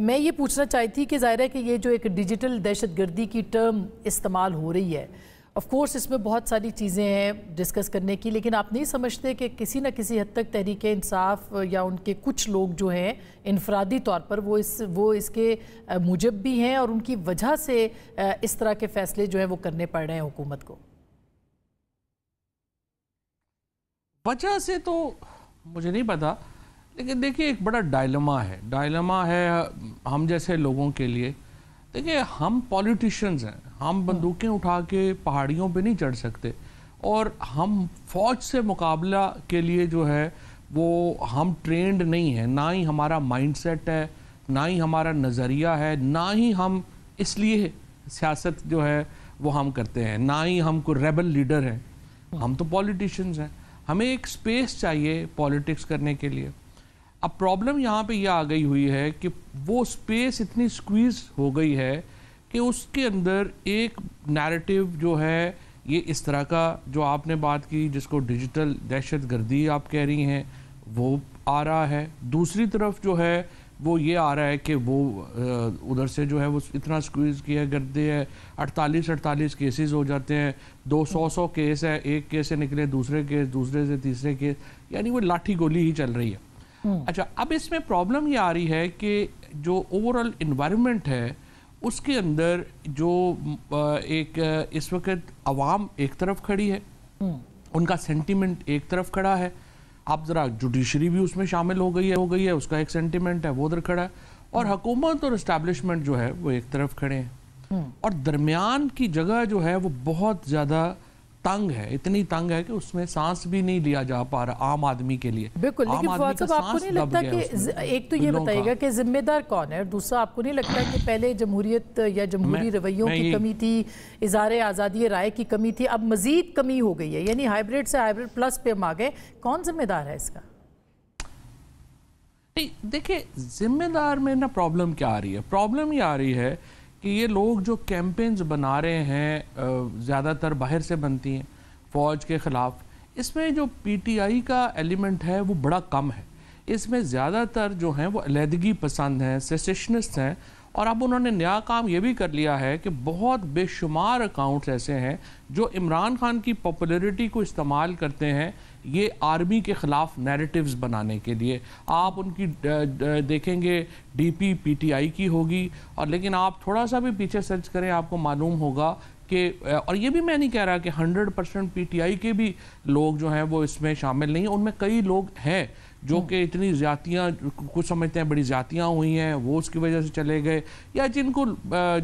मैं ये पूछना चाहती थी कि ज़ाहिर है कि ये जो एक डिजिटल दहशतगर्दी की टर्म इस्तेमाल हो रही है ऑफ कोर्स इसमें बहुत सारी चीज़ें हैं डिस्कस करने की लेकिन आप नहीं समझते कि किसी न किसी हद तक तहरीक इंसाफ या उनके कुछ लोग जो हैं इनफरादी तौर पर वो इस वो इसके मुजब भी हैं और उनकी वजह से इस तरह के फ़ैसले जो हैं वो करने पड़ रहे हैं हुकूमत को वजह से तो मुझे नहीं पता लेकिन देखिए एक बड़ा डायलमा है डायलमा है हम जैसे लोगों के लिए देखिए हम पॉलिटिशियंस हैं हम हाँ। बंदूकें उठा के पहाड़ियों पे नहीं चढ़ सकते और हम फौज से मुकाबला के लिए जो है वो हम ट्रेंड नहीं है ना ही हमारा माइंडसेट है ना ही हमारा नज़रिया है ना ही हम इसलिए सियासत जो है वो हम करते हैं ना ही हम को रेबल लीडर हैं हम तो पॉलिटिशियंस हैं हमें एक स्पेस चाहिए पॉलिटिक्स करने के लिए अब प्रॉब्लम यहाँ पे ये यह आ गई हुई है कि वो स्पेस इतनी स्क्वीज हो गई है कि उसके अंदर एक नैरेटिव जो है ये इस तरह का जो आपने बात की जिसको डिजिटल दहशत गर्दी आप कह रही हैं वो आ रहा है दूसरी तरफ जो है वो ये आ रहा है कि वो उधर से जो है वो इतना स्क्वीज किया करते हैं अड़तालीस अड़तालीस केसेस हो जाते हैं दो सौ सौ केस है एक केस से निकले दूसरे केस दूसरे से तीसरे केस यानी वो लाठी गोली ही चल रही है हम्म। अच्छा अब इसमें प्रॉब्लम ये आ रही है कि जो ओवरऑल इन्वायरमेंट है उसके अंदर जो एक इस वक्त अवाम एक तरफ खड़ी है हम्म। उनका सेंटिमेंट एक तरफ खड़ा है अब ज़रा जुडिशरी भी उसमें शामिल हो गई है हो गई है उसका एक सेंटिमेंट है वो उधर खड़ा है और हम्म। हुकूमत और इस्टेब्लिशमेंट जो है वो एक तरफ खड़े हैं और दरमियान की जगह जो है वो बहुत ज़्यादा तंग है इतनी तंग है कि उसमें सांस भी नहीं लिया जा पा रहा आम आदमी के लिए बिल्कुल लेकिन आपको नहीं लगता कि एक तो ये बताइएगा कि जिम्मेदार कौन है और दूसरा आपको नहीं लगता कि पहले जमहूरियत या जमहूरी रवैयों की कमी थी इजहार आज़ादी राय की कमी थी अब मजीद कमी हो गई है यानी हाइब्रिड से हाइब्रिड प्लस पे हम आ गए कौन जिम्मेदार है इसका नहीं देखिए जिम्मेदार में ना प्रॉब्लम क्या आ रही है प्रॉब्लम ये आ रही है कि ये लोग जो कैंपेन्स बना रहे हैं ज़्यादातर बाहर से बनती हैं फ़ौज के ख़िलाफ़ इसमें जो पीटीआई का एलिमेंट है वो बड़ा कम है इसमें ज़्यादातर जो हैं वो अलीदगी पसंद हैं सेसेशनिस्ट हैं और अब उन्होंने नया काम ये भी कर लिया है कि बहुत बेशुमार अकाउंट्स ऐसे हैं जो इमरान खान की पॉपुलैरिटी को इस्तेमाल करते हैं ये आर्मी के ख़िलाफ़ नैरेटिव्स बनाने के लिए आप उनकी देखेंगे डीपी पीटीआई की होगी और लेकिन आप थोड़ा सा भी पीछे सर्च करें आपको मालूम होगा कि और ये भी मैं नहीं कह रहा कि 100 परसेंट पी के भी लोग जो हैं वो इसमें शामिल नहीं उनमें कई लोग हैं जो हम्म। कि इतनी ज्यातियाँ कुछ समझते हैं बड़ी ज्यातियाँ हुई हैं वो उसकी वजह से चले गए या जिनको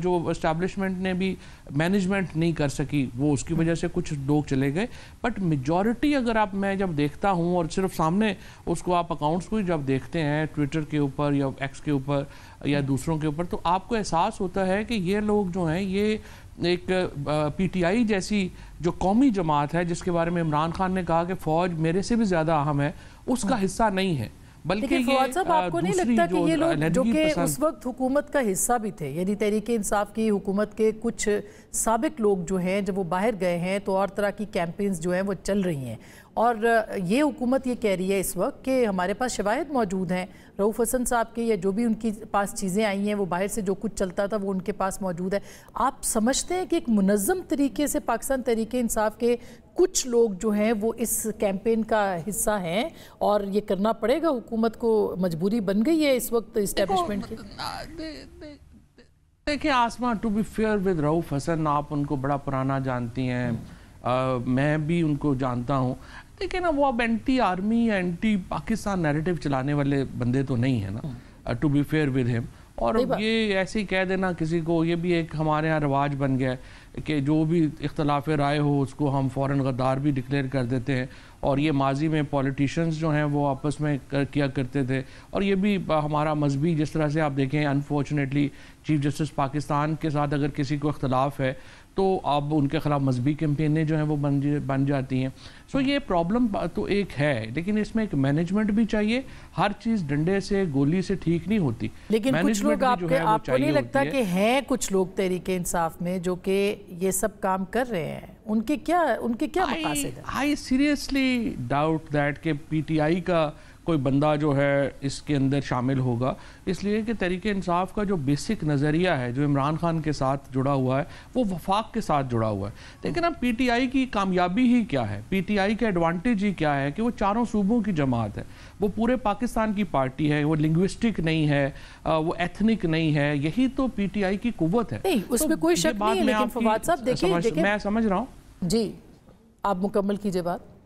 जो इस्टेब्लिशमेंट ने भी मैनेजमेंट नहीं कर सकी वो उसकी हम्म। वजह से कुछ लोग चले गए बट मेजॉरिटी अगर आप मैं जब देखता हूँ और सिर्फ सामने उसको आप अकाउंट्स को जब देखते हैं ट्विटर के ऊपर या एक्स के ऊपर या हम्म। दूसरों के ऊपर तो आपको एहसास होता है कि ये लोग जो हैं ये एक पीटीआई जैसी जो कौमी जमात है जिसके बारे में इमरान खान ने कहा कि फ़ौज मेरे से भी ज़्यादा अहम है उसका हाँ। हिस्सा नहीं है बल्कि साहब आपको नहीं लगता कि ये लोग जो कि उस वक्त हुकूमत का हिस्सा भी थे यानी तहरीक इंसाफ की हुकूमत के कुछ सबक लोग जो हैं जब वो बाहर गए हैं तो और तरह की कैंपेन्स जो हैं वो चल रही हैं और ये हुकूमत ये कह रही है इस वक्त कि हमारे पास शवाहद मौजूद हैं रऊफ़ हसन साहब के या जो भी उनके पास चीज़ें आई हैं वो बाहर से जो कुछ चलता था वो उनके पास मौजूद है आप समझते हैं कि एक मुनज़म तरीके से पाकिस्तान तरीके इंसाफ के कुछ लोग जो हैं वो इस कैंपेन का हिस्सा हैं और ये करना पड़ेगा हुकूमत को मजबूरी बन गई है इस वक्त इस्टेब्लिशमेंट की देखिए Asma to be fair with Rauf Hasan आप उनको बड़ा पुराना जानती हैं मैं भी उनको जानता हूँ देखिए ना वो अब anti army anti Pakistan narrative चलाने वाले बंदे तो नहीं है ना to be fair with him और ये ऐसे ही कह देना किसी को ये भी एक हमारे यहाँ रिवाज बन गया है कि जो भी इख्तलाफ राय हो उसको हम फ़ौर गद्दार भी डिक्लेयर कर देते हैं और ये माजी में पॉलिटिशियंस जो हैं वो आपस में कर, किया करते थे और ये भी हमारा मजहबी जिस तरह से आप देखें अनफॉर्चुनेटली चीफ जस्टिस पाकिस्तान के साथ अगर किसी को इख्तलाफ है तो अब उनके ख़िलाफ़ मजहबी कैंपेनें जो हैं वो बन बन जाती हैं सो ये प्रॉब्लम तो एक है लेकिन इसमें एक मैनेजमेंट भी चाहिए हर चीज़ डंडे से गोली से ठीक नहीं होती लेकिन कुछ लोग आपके आपको नहीं लगता कि हैं कुछ लोग तहरीक इंसाफ में जो कि ये सब काम कर रहे हैं उनके क्या उनके क्या मकासद आई सीरियसली डाउट दैट के पीटीआई का कोई बंदा जो है इसके अंदर शामिल होगा इसलिए कि तहरीक इंसाफ का जो बेसिक नज़रिया है जो इमरान खान के साथ जुड़ा हुआ है वो वफाक के साथ जुड़ा हुआ है लेकिन अब पीटीआई की कामयाबी ही क्या है पीटीआई का एडवांटेज ही क्या है कि वो चारों सूबों की जमात है वो पूरे पाकिस्तान की पार्टी है वो लिंग्विस्टिक नहीं है वो एथनिक नहीं है यही तो आई की कुवत है उसमें तो कोई शक नहीं है लेकिन मैं समझ रहा हूँ जी आप मुकम्मल कीजिए बात